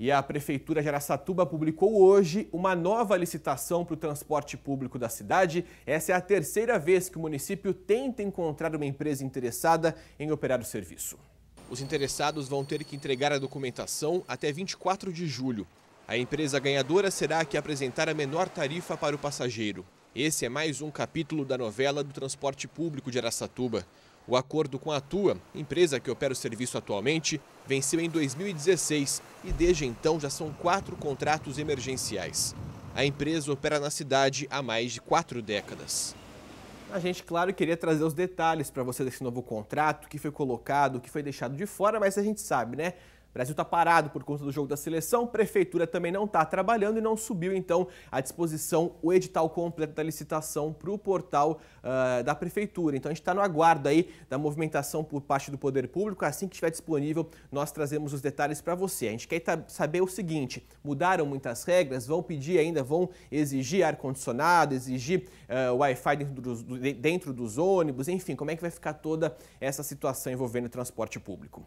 E a Prefeitura de Araçatuba publicou hoje uma nova licitação para o transporte público da cidade. Essa é a terceira vez que o município tenta encontrar uma empresa interessada em operar o serviço. Os interessados vão ter que entregar a documentação até 24 de julho. A empresa ganhadora será a que apresentar a menor tarifa para o passageiro. Esse é mais um capítulo da novela do transporte público de Araçatuba. O acordo com a Tua, empresa que opera o serviço atualmente, venceu em 2016 e desde então já são quatro contratos emergenciais. A empresa opera na cidade há mais de quatro décadas. A gente, claro, queria trazer os detalhes para você desse novo contrato, o que foi colocado, o que foi deixado de fora, mas a gente sabe, né? O Brasil está parado por conta do jogo da seleção, prefeitura também não está trabalhando e não subiu então à disposição o edital completo da licitação para o portal uh, da prefeitura. Então a gente está no aguardo aí da movimentação por parte do poder público. Assim que estiver disponível, nós trazemos os detalhes para você. A gente quer saber o seguinte: mudaram muitas regras, vão pedir ainda, vão exigir ar condicionado, exigir uh, Wi-Fi dentro dos, dentro dos ônibus, enfim, como é que vai ficar toda essa situação envolvendo o transporte público?